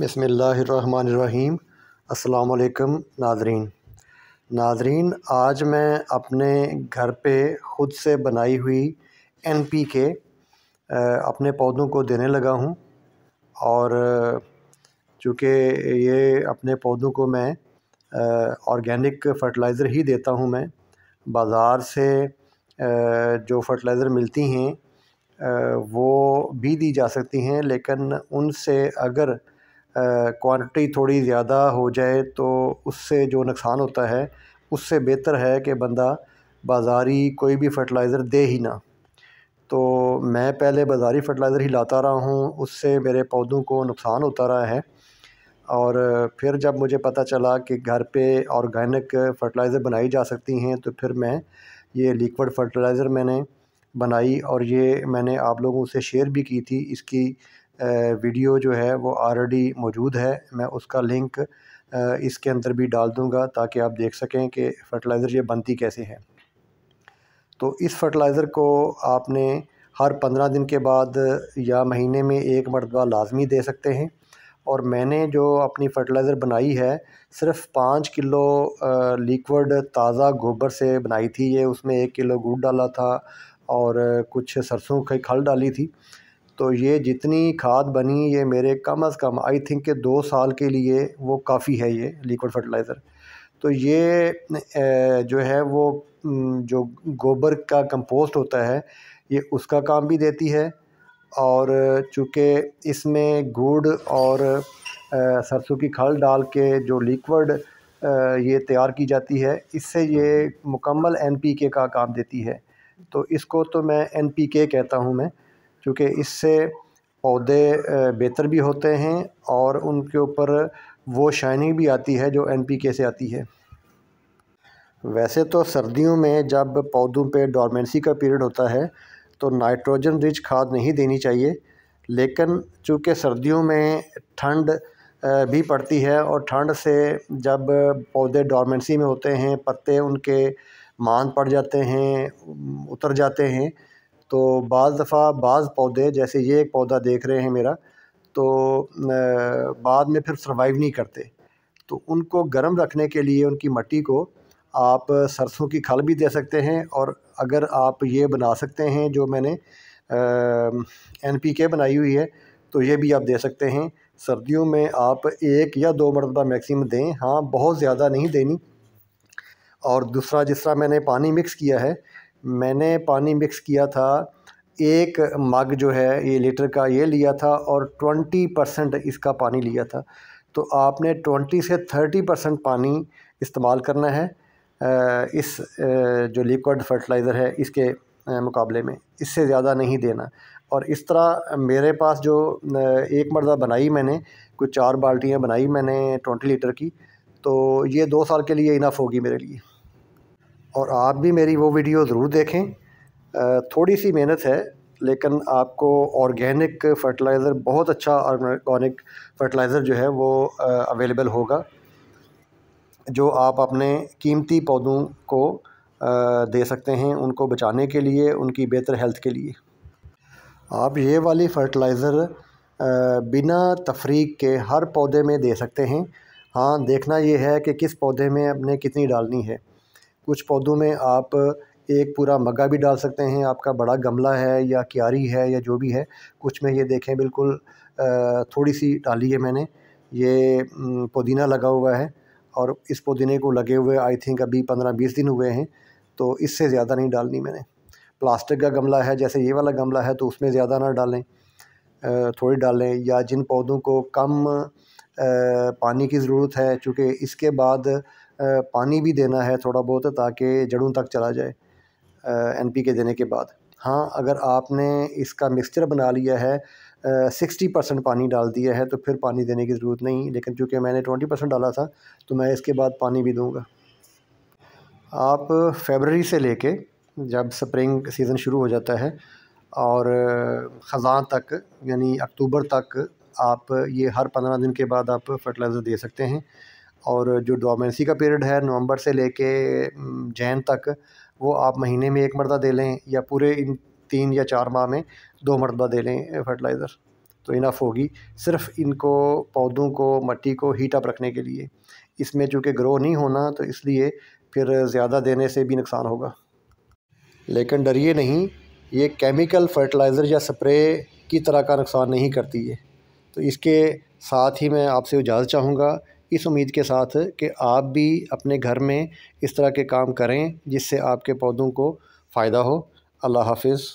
बसमीम अल्लाम नाजरीन नाजरीन आज मैं अपने घर पे ख़ुद से बनाई हुई एन पी के अपने पौधों को देने लगा हूँ और चूँकि ये अपने पौधों को मैं ऑर्गेनिक फर्टिलाइज़र ही देता हूँ मैं बाज़ार से जो फर्टिलाइज़र मिलती हैं वो भी दी जा सकती हैं लेकिन उनसे अगर क्वांटिटी थोड़ी ज़्यादा हो जाए तो उससे जो नुकसान होता है उससे बेहतर है कि बंदा बाज़ारी कोई भी फ़र्टिलाइज़र दे ही ना तो मैं पहले बाज़ारी फ़र्टिलाइज़र ही लाता रहा हूँ उससे मेरे पौधों को नुकसान होता रहा है और फिर जब मुझे पता चला कि घर पे ऑर्गेनिक फ़र्टिलाइज़र बनाई जा सकती हैं तो फिर मैं ये लिक्विड फ़र्टिलाइज़र मैंने बनाई और ये मैंने आप लोगों से शेयर भी की थी इसकी वीडियो जो है वो ऑलरेडी मौजूद है मैं उसका लिंक इसके अंदर भी डाल दूँगा ताकि आप देख सकें कि फ़र्टिलाइज़र ये बनती कैसे है तो इस फ़र्टिलाइज़र को आपने हर पंद्रह दिन के बाद या महीने में एक मरतबा लाजमी दे सकते हैं और मैंने जो अपनी फ़र्टिलाइज़र बनाई है सिर्फ पाँच किलो लिक्विड ताज़ा गोबर से बनाई थी ये उसमें एक किलो गुड़ डाला था और कुछ सरसों की खल डाली थी तो ये जितनी खाद बनी ये मेरे कम अज़ कम आई थिंक के दो साल के लिए वो काफ़ी है ये लिक्विड फर्टिलाइज़र तो ये जो है वो जो गोबर का कंपोस्ट होता है ये उसका काम भी देती है और चूँकि इसमें गुड़ और सरसों की खल डाल के जो लिक्विड ये तैयार की जाती है इससे ये मुकम्मल एनपीके का काम देती है तो इसको तो मैं एनपीके कहता हूँ मैं क्योंकि इससे पौधे बेहतर भी होते हैं और उनके ऊपर वो शाइनिंग भी आती है जो एनपीके से आती है वैसे तो सर्दियों में जब पौधों पे डॉर्मेंसी का पीरियड होता है तो नाइट्रोजन रिच खाद नहीं देनी चाहिए लेकिन चूँकि सर्दियों में ठंड भी पड़ती है और ठंड से जब पौधे डॉर्मेंसी में होते हैं पत्ते उनके मान पड़ जाते हैं उतर जाते हैं तो बाज़ दफ़ा बाज़ पौधे जैसे ये एक पौधा देख रहे हैं मेरा तो बाद में फिर सर्वाइव नहीं करते तो उनको गर्म रखने के लिए उनकी मट्टी को आप सरसों की खल भी दे सकते हैं और अगर आप ये बना सकते हैं जो मैंने एन पी के बनाई हुई है तो ये भी आप दे सकते हैं सर्दियों में आप एक या दो मरतबा मैक्सिमम दें हाँ बहुत ज़्यादा नहीं देनी और दूसरा जिस तरह मैंने पानी मिक्स किया है मैंने पानी मिक्स किया था एक मग जो है ये लीटर का ये लिया था और ट्वेंटी परसेंट इसका पानी लिया था तो आपने ट्वेंटी से थर्टी परसेंट पानी इस्तेमाल करना है इस जो लिक्विड फर्टिलाइज़र है इसके मुकाबले में इससे ज़्यादा नहीं देना और इस तरह मेरे पास जो एक मरदा बनाई मैंने कुछ चार बाल्टियाँ बनाई मैंने ट्वेंटी लीटर की तो ये दो साल के लिए इनफ होगी मेरे लिए और आप भी मेरी वो वीडियो ज़रूर देखें थोड़ी सी मेहनत है लेकिन आपको ऑर्गेनिक फर्टिलाइज़र बहुत अच्छा ऑर्गेनिक फर्टिलाइज़र जो है वो अवेलेबल होगा जो आप अपने कीमती पौधों को दे सकते हैं उनको बचाने के लिए उनकी बेहतर हेल्थ के लिए आप ये वाली फ़र्टिलाइज़र बिना तफरीक के हर पौधे में दे सकते हैं हाँ देखना ये है कि किस पौधे में अपने कितनी डालनी है कुछ पौधों में आप एक पूरा मग्गा भी डाल सकते हैं आपका बड़ा गमला है या क्यारी है या जो भी है कुछ में ये देखें बिल्कुल थोड़ी सी डाली है मैंने ये पुदीना लगा हुआ है और इस पुदीने को लगे हुए आई थिंक अभी पंद्रह बीस दिन हुए हैं तो इससे ज़्यादा नहीं डालनी मैंने प्लास्टिक का गमला है जैसे ये वाला गमला है तो उसमें ज़्यादा ना डालें थोड़ी डालें या जिन पौधों को कम पानी की ज़रूरत है चूँकि इसके बाद पानी भी देना है थोड़ा बहुत ताकि जड़ों तक चला जाए एन पी के देने के बाद हाँ अगर आपने इसका मिक्सचर बना लिया है सिक्सटी परसेंट पानी डाल दिया है तो फिर पानी देने की ज़रूरत नहीं लेकिन चूँकि मैंने ट्वेंटी परसेंट डाला था तो मैं इसके बाद पानी भी दूँगा आप फेबररी से लेके जब स्प्रिंग सीज़न शुरू हो जाता है और खजान तक यानी अक्टूबर तक आप ये हर पंद्रह दिन के बाद आप फर्टिलाइज़र दे सकते हैं और जो डोमेंसी का पीरियड है नवंबर से लेके जैन तक वो आप महीने में एक मरतबा दे लें या पूरे इन तीन या चार माह में दो मरतबा दे लें फर्टिलाइज़र तो इनफ होगी सिर्फ इनको पौधों को मट्टी को हीट अप रखने के लिए इसमें चूँकि ग्रो नहीं होना तो इसलिए फिर ज़्यादा देने से भी नुकसान होगा लेकिन डरिए नहीं ये केमिकल फर्टिलाइज़र या स्प्रे की तरह का नुकसान नहीं करती है तो इसके साथ ही मैं आपसे इजाज़त चाहूँगा इस उम्मीद के साथ कि आप भी अपने घर में इस तरह के काम करें जिससे आपके पौधों को फ़ायदा हो अल्लाह हाफिज़